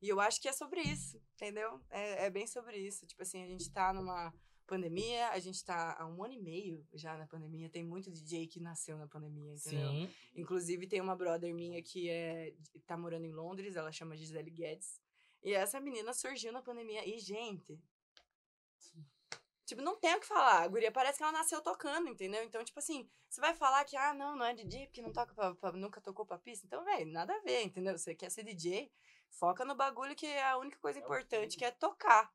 E eu acho que é sobre isso, entendeu? É, é bem sobre isso. Tipo assim, a gente tá numa pandemia, a gente tá há um ano e meio já na pandemia. Tem muito DJ que nasceu na pandemia, entendeu? Sim. Inclusive, tem uma brother minha que é, tá morando em Londres, ela chama Gisele Guedes. E essa menina surgiu na pandemia. E, gente. Tipo, não tem o que falar. A guria parece que ela nasceu tocando, entendeu? Então, tipo assim, você vai falar que, ah, não, não é DJ, porque não toca pra, pra, nunca tocou pra pista. Então, velho, nada a ver, entendeu? Você quer ser DJ, Foca no bagulho que é a única coisa é importante, que é tocar.